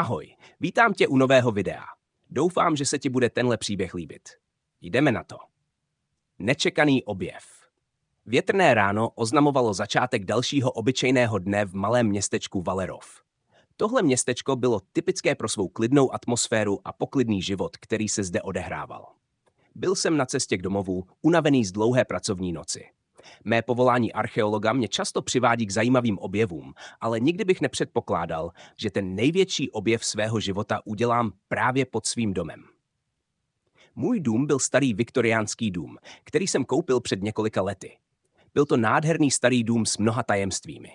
Ahoj, vítám tě u nového videa. Doufám, že se ti bude tenhle příběh líbit. Jdeme na to. Nečekaný objev. Větrné ráno oznamovalo začátek dalšího obyčejného dne v malém městečku Valerov. Tohle městečko bylo typické pro svou klidnou atmosféru a poklidný život, který se zde odehrával. Byl jsem na cestě k domovu, unavený z dlouhé pracovní noci. Mé povolání archeologa mě často přivádí k zajímavým objevům, ale nikdy bych nepředpokládal, že ten největší objev svého života udělám právě pod svým domem. Můj dům byl starý viktoriánský dům, který jsem koupil před několika lety. Byl to nádherný starý dům s mnoha tajemstvími.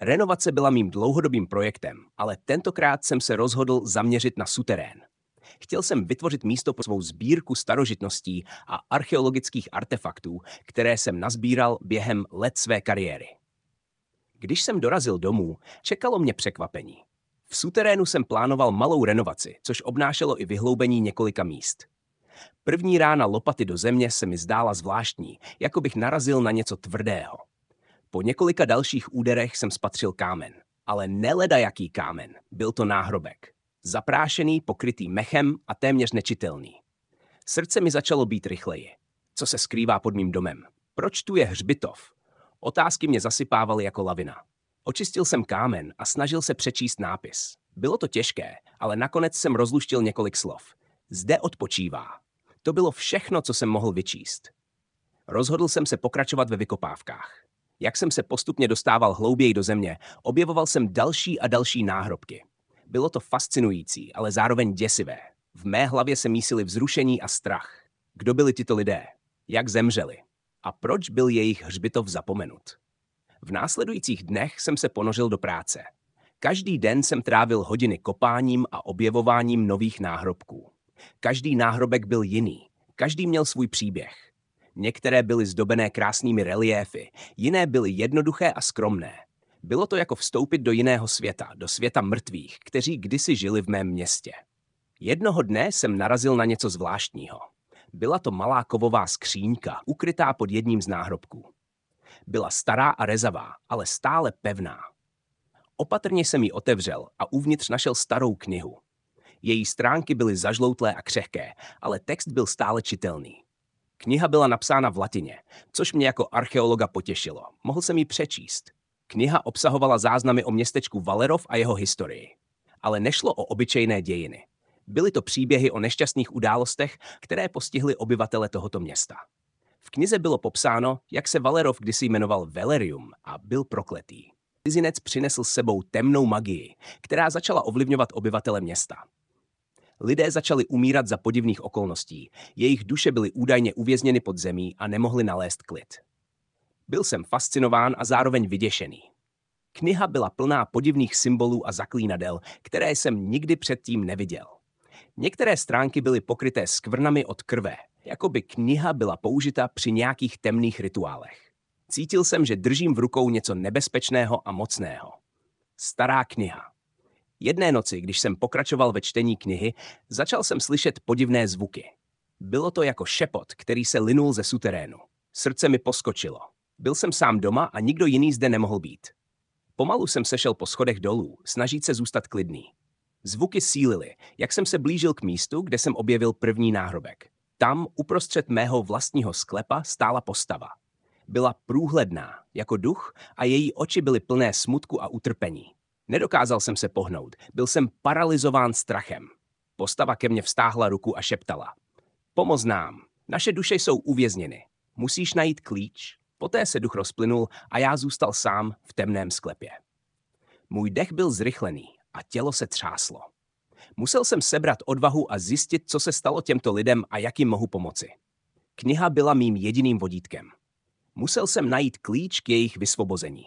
Renovace byla mým dlouhodobým projektem, ale tentokrát jsem se rozhodl zaměřit na suterén – Chtěl jsem vytvořit místo pro svou sbírku starožitností a archeologických artefaktů, které jsem nazbíral během let své kariéry. Když jsem dorazil domů, čekalo mě překvapení. V suterénu jsem plánoval malou renovaci, což obnášelo i vyhloubení několika míst. První rána lopaty do země se mi zdála zvláštní, jako bych narazil na něco tvrdého. Po několika dalších úderech jsem spatřil kámen. Ale neleda jaký kámen, byl to náhrobek. Zaprášený, pokrytý mechem a téměř nečitelný. Srdce mi začalo být rychleji. Co se skrývá pod mým domem? Proč tu je hřbitov? Otázky mě zasypávaly jako lavina. Očistil jsem kámen a snažil se přečíst nápis. Bylo to těžké, ale nakonec jsem rozluštil několik slov. Zde odpočívá. To bylo všechno, co jsem mohl vyčíst. Rozhodl jsem se pokračovat ve vykopávkách. Jak jsem se postupně dostával hlouběji do země, objevoval jsem další a další náhrobky. Bylo to fascinující, ale zároveň děsivé. V mé hlavě se mísily vzrušení a strach. Kdo byli tito lidé? Jak zemřeli? A proč byl jejich hřbitov zapomenut? V následujících dnech jsem se ponožil do práce. Každý den jsem trávil hodiny kopáním a objevováním nových náhrobků. Každý náhrobek byl jiný, každý měl svůj příběh. Některé byly zdobené krásnými reliéfy, jiné byly jednoduché a skromné. Bylo to jako vstoupit do jiného světa, do světa mrtvých, kteří kdysi žili v mém městě. Jednoho dne jsem narazil na něco zvláštního. Byla to malá kovová skříňka, ukrytá pod jedním z náhrobků. Byla stará a rezavá, ale stále pevná. Opatrně jsem ji otevřel a uvnitř našel starou knihu. Její stránky byly zažloutlé a křehké, ale text byl stále čitelný. Kniha byla napsána v latině, což mě jako archeologa potěšilo. Mohl jsem ji přečíst. Kniha obsahovala záznamy o městečku Valerov a jeho historii. Ale nešlo o obyčejné dějiny. Byly to příběhy o nešťastných událostech, které postihly obyvatele tohoto města. V knize bylo popsáno, jak se Valerov kdysi jmenoval Velerium a byl prokletý. Cizinec přinesl s sebou temnou magii, která začala ovlivňovat obyvatele města. Lidé začali umírat za podivných okolností, jejich duše byly údajně uvězněny pod zemí a nemohli nalézt klid. Byl jsem fascinován a zároveň vyděšený. Kniha byla plná podivných symbolů a zaklínadel, které jsem nikdy předtím neviděl. Některé stránky byly pokryté skvrnami od krve, jako by kniha byla použita při nějakých temných rituálech. Cítil jsem, že držím v rukou něco nebezpečného a mocného. Stará kniha. Jedné noci, když jsem pokračoval ve čtení knihy, začal jsem slyšet podivné zvuky. Bylo to jako šepot, který se linul ze suterénu. Srdce mi poskočilo. Byl jsem sám doma a nikdo jiný zde nemohl být. Pomalu jsem sešel po schodech dolů, snažíc se zůstat klidný. Zvuky sílily, jak jsem se blížil k místu, kde jsem objevil první náhrobek. Tam, uprostřed mého vlastního sklepa, stála postava. Byla průhledná, jako duch, a její oči byly plné smutku a utrpení. Nedokázal jsem se pohnout, byl jsem paralizován strachem. Postava ke mně vstáhla ruku a šeptala. Pomoz nám, naše duše jsou uvězněny. Musíš najít klíč, Poté se duch rozplynul a já zůstal sám v temném sklepě. Můj dech byl zrychlený a tělo se třáslo. Musel jsem sebrat odvahu a zjistit, co se stalo těmto lidem a jak jim mohu pomoci. Kniha byla mým jediným vodítkem. Musel jsem najít klíč k jejich vysvobození.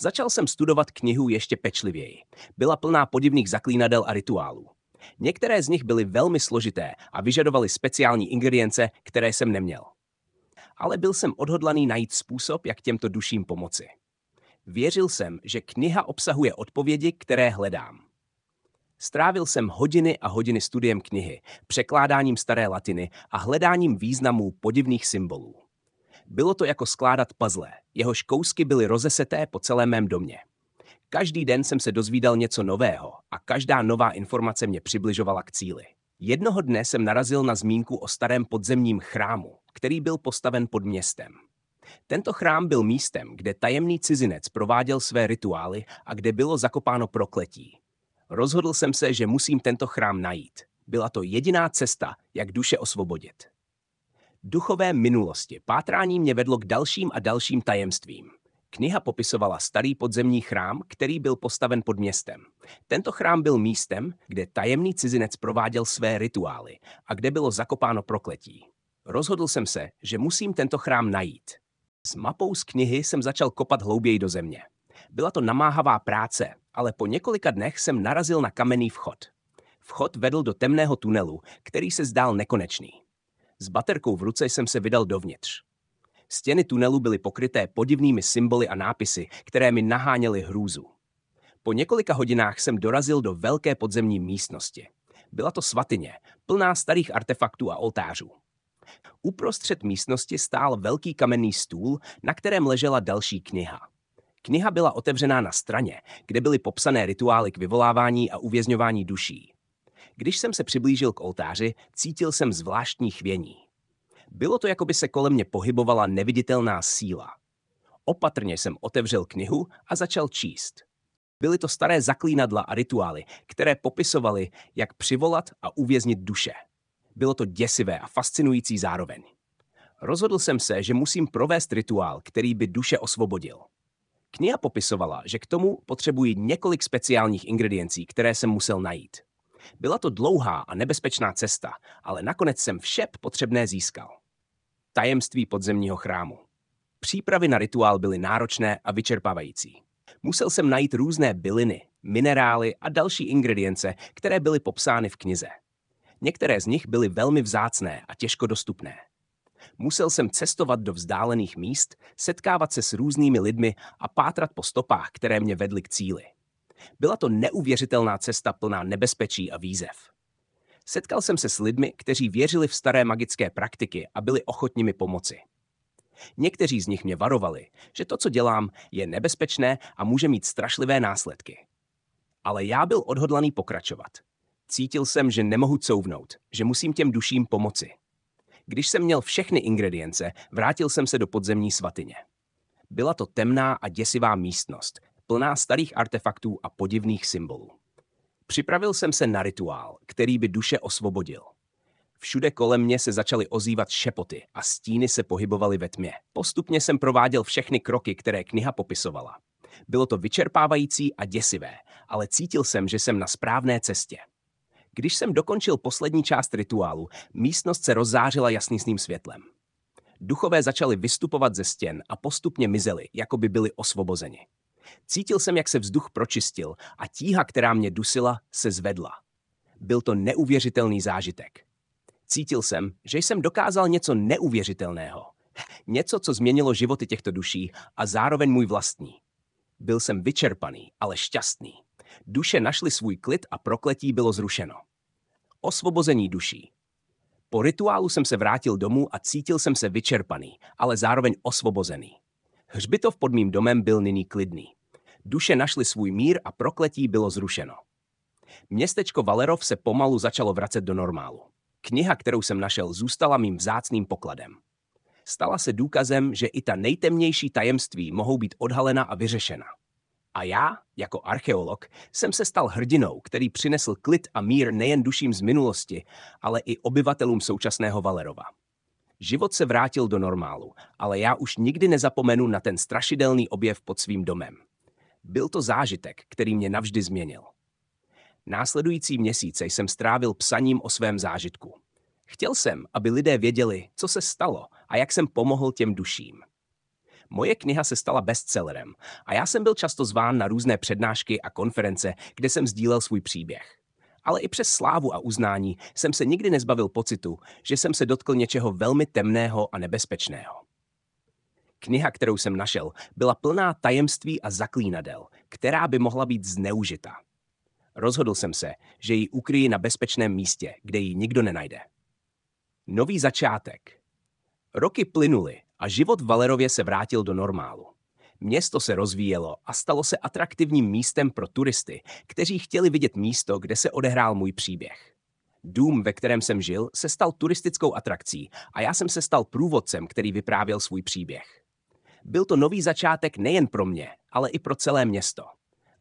Začal jsem studovat knihu ještě pečlivěji. Byla plná podivných zaklínadel a rituálů. Některé z nich byly velmi složité a vyžadovaly speciální ingredience, které jsem neměl ale byl jsem odhodlaný najít způsob, jak těmto duším pomoci. Věřil jsem, že kniha obsahuje odpovědi, které hledám. Strávil jsem hodiny a hodiny studiem knihy, překládáním staré latiny a hledáním významů podivných symbolů. Bylo to jako skládat puzzle, jehož kousky byly rozeseté po celém mém domě. Každý den jsem se dozvídal něco nového a každá nová informace mě přibližovala k cíli. Jednoho dne jsem narazil na zmínku o starém podzemním chrámu, který byl postaven pod městem. Tento chrám byl místem, kde tajemný cizinec prováděl své rituály a kde bylo zakopáno prokletí. Rozhodl jsem se, že musím tento chrám najít. Byla to jediná cesta, jak duše osvobodit. Duchové minulosti pátrání mě vedlo k dalším a dalším tajemstvím. Kniha popisovala starý podzemní chrám, který byl postaven pod městem. Tento chrám byl místem, kde tajemný cizinec prováděl své rituály a kde bylo zakopáno prokletí. Rozhodl jsem se, že musím tento chrám najít. S mapou z knihy jsem začal kopat hlouběji do země. Byla to namáhavá práce, ale po několika dnech jsem narazil na kamenný vchod. Vchod vedl do temného tunelu, který se zdál nekonečný. S baterkou v ruce jsem se vydal dovnitř. Stěny tunelu byly pokryté podivnými symboly a nápisy, které mi naháněly hrůzu. Po několika hodinách jsem dorazil do velké podzemní místnosti. Byla to svatyně, plná starých artefaktů a oltářů. Uprostřed místnosti stál velký kamenný stůl, na kterém ležela další kniha. Kniha byla otevřená na straně, kde byly popsané rituály k vyvolávání a uvězňování duší. Když jsem se přiblížil k oltáři, cítil jsem zvláštní chvění. Bylo to, jako by se kolem mě pohybovala neviditelná síla. Opatrně jsem otevřel knihu a začal číst. Byly to staré zaklínadla a rituály, které popisovaly, jak přivolat a uvěznit duše. Bylo to děsivé a fascinující zároveň. Rozhodl jsem se, že musím provést rituál, který by duše osvobodil. Kniha popisovala, že k tomu potřebuji několik speciálních ingrediencí, které jsem musel najít. Byla to dlouhá a nebezpečná cesta, ale nakonec jsem vše potřebné získal. Tajemství podzemního chrámu. Přípravy na rituál byly náročné a vyčerpávající. Musel jsem najít různé byliny, minerály a další ingredience, které byly popsány v knize. Některé z nich byly velmi vzácné a těžko dostupné. Musel jsem cestovat do vzdálených míst, setkávat se s různými lidmi a pátrat po stopách, které mě vedly k cíli. Byla to neuvěřitelná cesta plná nebezpečí a výzev. Setkal jsem se s lidmi, kteří věřili v staré magické praktiky a byli ochotni mi pomoci. Někteří z nich mě varovali, že to, co dělám, je nebezpečné a může mít strašlivé následky. Ale já byl odhodlaný pokračovat. Cítil jsem, že nemohu couvnout, že musím těm duším pomoci. Když jsem měl všechny ingredience, vrátil jsem se do podzemní svatyně. Byla to temná a děsivá místnost, plná starých artefaktů a podivných symbolů. Připravil jsem se na rituál, který by duše osvobodil. Všude kolem mě se začaly ozývat šepoty a stíny se pohybovaly ve tmě. Postupně jsem prováděl všechny kroky, které kniha popisovala. Bylo to vyčerpávající a děsivé, ale cítil jsem, že jsem na správné cestě. Když jsem dokončil poslední část rituálu, místnost se rozzářila jasným světlem. Duchové začali vystupovat ze stěn a postupně mizeli, jako by byli osvobozeni. Cítil jsem, jak se vzduch pročistil a tíha, která mě dusila, se zvedla. Byl to neuvěřitelný zážitek. Cítil jsem, že jsem dokázal něco neuvěřitelného. Něco, co změnilo životy těchto duší a zároveň můj vlastní. Byl jsem vyčerpaný, ale šťastný. Duše našly svůj klid a prokletí bylo zrušeno. Osvobození duší. Po rituálu jsem se vrátil domů a cítil jsem se vyčerpaný, ale zároveň osvobozený. Hřbitov pod mým domem byl nyní klidný. Duše našly svůj mír a prokletí bylo zrušeno. Městečko Valerov se pomalu začalo vracet do normálu. Kniha, kterou jsem našel, zůstala mým vzácným pokladem. Stala se důkazem, že i ta nejtemnější tajemství mohou být odhalena a vyřešena. A já, jako archeolog, jsem se stal hrdinou, který přinesl klid a mír nejen duším z minulosti, ale i obyvatelům současného Valerova. Život se vrátil do normálu, ale já už nikdy nezapomenu na ten strašidelný objev pod svým domem. Byl to zážitek, který mě navždy změnil. Následující měsíce jsem strávil psaním o svém zážitku. Chtěl jsem, aby lidé věděli, co se stalo a jak jsem pomohl těm duším. Moje kniha se stala bestsellerem a já jsem byl často zván na různé přednášky a konference, kde jsem sdílel svůj příběh. Ale i přes slávu a uznání jsem se nikdy nezbavil pocitu, že jsem se dotkl něčeho velmi temného a nebezpečného. Kniha, kterou jsem našel, byla plná tajemství a zaklínadel, která by mohla být zneužita. Rozhodl jsem se, že ji ukryji na bezpečném místě, kde ji nikdo nenajde. Nový začátek. Roky plynuly a život v Valerově se vrátil do normálu. Město se rozvíjelo a stalo se atraktivním místem pro turisty, kteří chtěli vidět místo, kde se odehrál můj příběh. Dům, ve kterém jsem žil, se stal turistickou atrakcí a já jsem se stal průvodcem, který vyprávěl svůj příběh. Byl to nový začátek nejen pro mě, ale i pro celé město.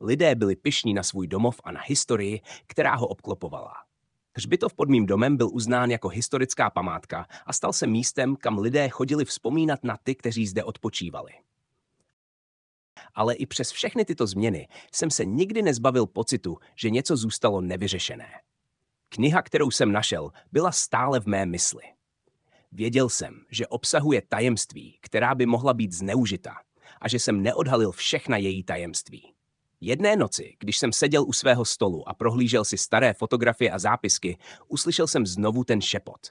Lidé byli pišní na svůj domov a na historii, která ho obklopovala. Hřbitov pod mým domem byl uznán jako historická památka a stal se místem, kam lidé chodili vzpomínat na ty, kteří zde odpočívali. Ale i přes všechny tyto změny jsem se nikdy nezbavil pocitu, že něco zůstalo nevyřešené. Kniha, kterou jsem našel, byla stále v mé mysli. Věděl jsem, že obsahuje tajemství, která by mohla být zneužita a že jsem neodhalil všechna její tajemství. Jedné noci, když jsem seděl u svého stolu a prohlížel si staré fotografie a zápisky, uslyšel jsem znovu ten šepot.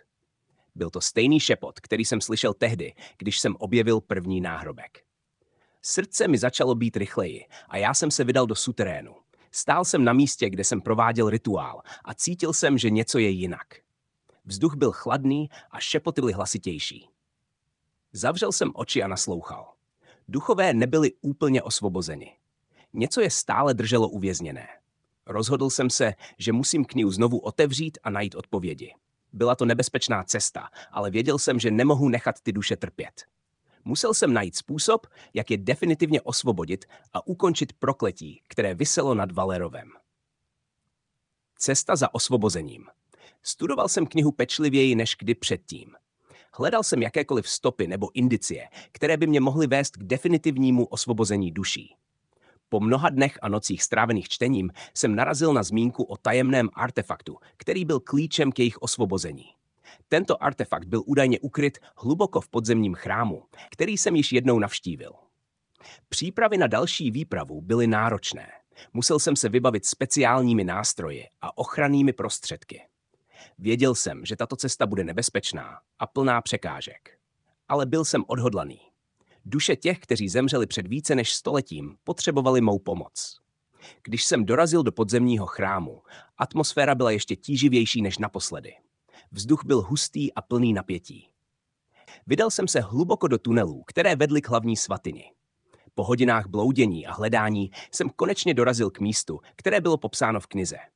Byl to stejný šepot, který jsem slyšel tehdy, když jsem objevil první náhrobek. Srdce mi začalo být rychleji a já jsem se vydal do suterénu. Stál jsem na místě, kde jsem prováděl rituál a cítil jsem, že něco je jinak. Vzduch byl chladný a šepoty byly hlasitější. Zavřel jsem oči a naslouchal. Duchové nebyli úplně osvobozeni. Něco je stále drželo uvězněné. Rozhodl jsem se, že musím knihu znovu otevřít a najít odpovědi. Byla to nebezpečná cesta, ale věděl jsem, že nemohu nechat ty duše trpět. Musel jsem najít způsob, jak je definitivně osvobodit a ukončit prokletí, které vyselo nad Valerovem. Cesta za osvobozením. Studoval jsem knihu pečlivěji než kdy předtím. Hledal jsem jakékoliv stopy nebo indicie, které by mě mohly vést k definitivnímu osvobození duší. Po mnoha dnech a nocích strávených čtením jsem narazil na zmínku o tajemném artefaktu, který byl klíčem k jejich osvobození. Tento artefakt byl údajně ukryt hluboko v podzemním chrámu, který jsem již jednou navštívil. Přípravy na další výpravu byly náročné. Musel jsem se vybavit speciálními nástroji a ochrannými prostředky. Věděl jsem, že tato cesta bude nebezpečná a plná překážek. Ale byl jsem odhodlaný. Duše těch, kteří zemřeli před více než stoletím, potřebovali mou pomoc. Když jsem dorazil do podzemního chrámu, atmosféra byla ještě tíživější než naposledy. Vzduch byl hustý a plný napětí. Vydal jsem se hluboko do tunelů, které vedly k hlavní svatyni. Po hodinách bloudění a hledání jsem konečně dorazil k místu, které bylo popsáno v knize –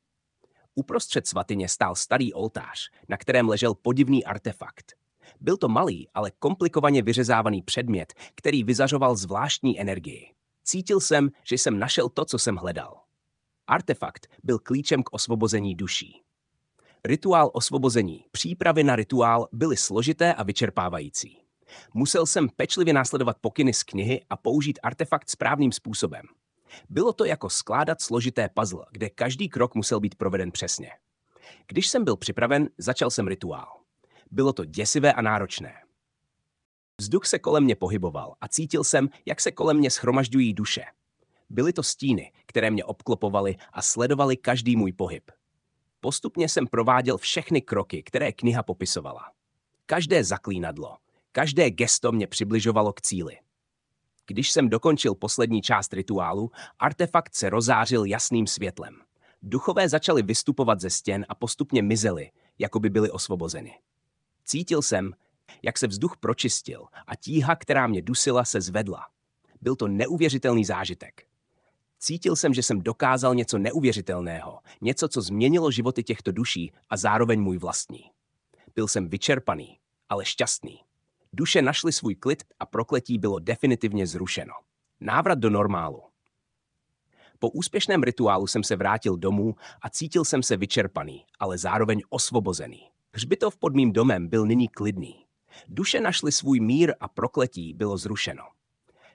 Uprostřed svatyně stál starý oltář, na kterém ležel podivný artefakt. Byl to malý, ale komplikovaně vyřezávaný předmět, který vyzařoval zvláštní energii. Cítil jsem, že jsem našel to, co jsem hledal. Artefakt byl klíčem k osvobození duší. Rituál osvobození, přípravy na rituál byly složité a vyčerpávající. Musel jsem pečlivě následovat pokyny z knihy a použít artefakt správným způsobem – bylo to jako skládat složité puzzle, kde každý krok musel být proveden přesně. Když jsem byl připraven, začal jsem rituál. Bylo to děsivé a náročné. Vzduch se kolem mě pohyboval a cítil jsem, jak se kolem mě schromažďují duše. Byly to stíny, které mě obklopovaly a sledovaly každý můj pohyb. Postupně jsem prováděl všechny kroky, které kniha popisovala. Každé zaklínadlo, každé gesto mě přibližovalo k cíli. Když jsem dokončil poslední část rituálu, artefakt se rozářil jasným světlem. Duchové začali vystupovat ze stěn a postupně mizely, jako by byli osvobozeni. Cítil jsem, jak se vzduch pročistil a tíha, která mě dusila, se zvedla. Byl to neuvěřitelný zážitek. Cítil jsem, že jsem dokázal něco neuvěřitelného, něco, co změnilo životy těchto duší a zároveň můj vlastní. Byl jsem vyčerpaný, ale šťastný. Duše našly svůj klid a prokletí bylo definitivně zrušeno. Návrat do normálu. Po úspěšném rituálu jsem se vrátil domů a cítil jsem se vyčerpaný, ale zároveň osvobozený. Hřbitov pod mým domem byl nyní klidný. Duše našly svůj mír a prokletí bylo zrušeno.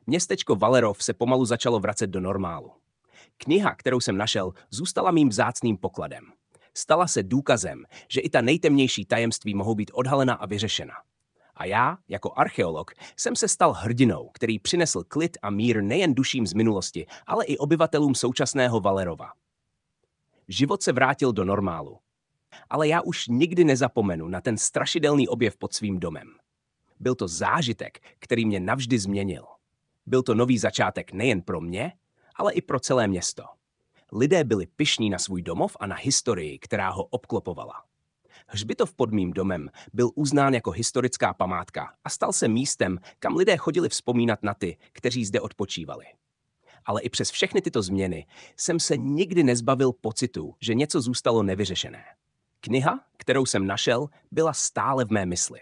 Městečko Valerov se pomalu začalo vracet do normálu. Kniha, kterou jsem našel, zůstala mým vzácným pokladem. Stala se důkazem, že i ta nejtemnější tajemství mohou být odhalena a vyřešena. A já, jako archeolog, jsem se stal hrdinou, který přinesl klid a mír nejen duším z minulosti, ale i obyvatelům současného Valerova. Život se vrátil do normálu. Ale já už nikdy nezapomenu na ten strašidelný objev pod svým domem. Byl to zážitek, který mě navždy změnil. Byl to nový začátek nejen pro mě, ale i pro celé město lidé byli pišní na svůj domov a na historii, která ho obklopovala. Hřbitov pod mým domem byl uznán jako historická památka a stal se místem, kam lidé chodili vzpomínat na ty, kteří zde odpočívali. Ale i přes všechny tyto změny jsem se nikdy nezbavil pocitu, že něco zůstalo nevyřešené. Kniha, kterou jsem našel, byla stále v mé mysli.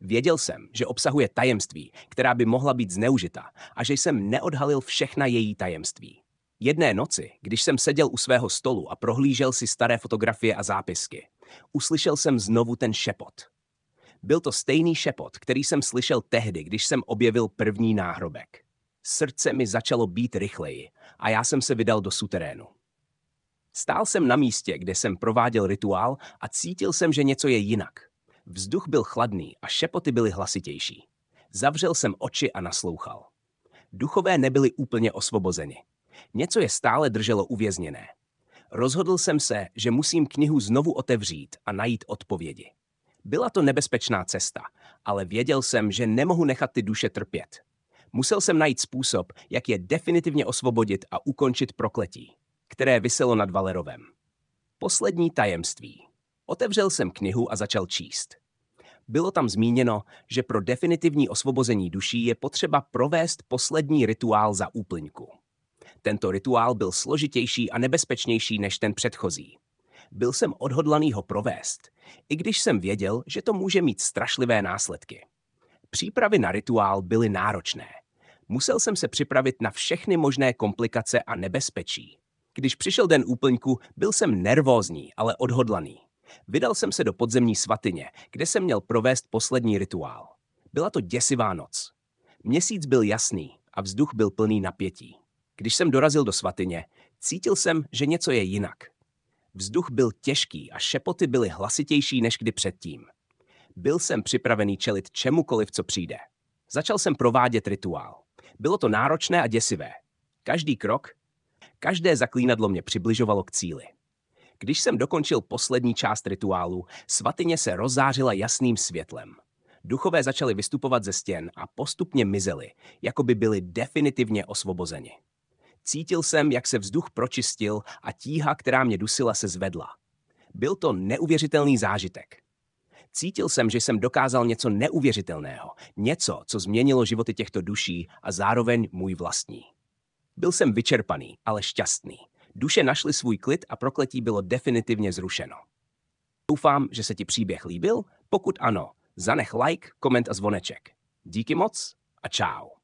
Věděl jsem, že obsahuje tajemství, která by mohla být zneužita a že jsem neodhalil všechna její tajemství. Jedné noci, když jsem seděl u svého stolu a prohlížel si staré fotografie a zápisky, uslyšel jsem znovu ten šepot. Byl to stejný šepot, který jsem slyšel tehdy, když jsem objevil první náhrobek. Srdce mi začalo být rychleji a já jsem se vydal do suterénu. Stál jsem na místě, kde jsem prováděl rituál a cítil jsem, že něco je jinak. Vzduch byl chladný a šepoty byly hlasitější. Zavřel jsem oči a naslouchal. Duchové nebyli úplně osvobozeni. Něco je stále drželo uvězněné. Rozhodl jsem se, že musím knihu znovu otevřít a najít odpovědi. Byla to nebezpečná cesta, ale věděl jsem, že nemohu nechat ty duše trpět. Musel jsem najít způsob, jak je definitivně osvobodit a ukončit prokletí, které vyselo nad Valerovem. Poslední tajemství. Otevřel jsem knihu a začal číst. Bylo tam zmíněno, že pro definitivní osvobození duší je potřeba provést poslední rituál za úplňku. Tento rituál byl složitější a nebezpečnější než ten předchozí. Byl jsem odhodlaný ho provést, i když jsem věděl, že to může mít strašlivé následky. Přípravy na rituál byly náročné. Musel jsem se připravit na všechny možné komplikace a nebezpečí. Když přišel den úplňku, byl jsem nervózní, ale odhodlaný. Vydal jsem se do podzemní svatyně, kde jsem měl provést poslední rituál. Byla to děsivá noc. Měsíc byl jasný a vzduch byl plný napětí. Když jsem dorazil do svatyně, cítil jsem, že něco je jinak. Vzduch byl těžký a šepoty byly hlasitější než kdy předtím. Byl jsem připravený čelit čemukoliv, co přijde. Začal jsem provádět rituál. Bylo to náročné a děsivé. Každý krok, každé zaklínadlo mě přibližovalo k cíli. Když jsem dokončil poslední část rituálu, svatyně se rozářila jasným světlem. Duchové začali vystupovat ze stěn a postupně mizeli, jako by byli definitivně osvobozeni. Cítil jsem, jak se vzduch pročistil a tíha, která mě dusila, se zvedla. Byl to neuvěřitelný zážitek. Cítil jsem, že jsem dokázal něco neuvěřitelného, něco, co změnilo životy těchto duší a zároveň můj vlastní. Byl jsem vyčerpaný, ale šťastný. Duše našly svůj klid a prokletí bylo definitivně zrušeno. Doufám, že se ti příběh líbil. Pokud ano, zanech like, koment a zvoneček. Díky moc a čau.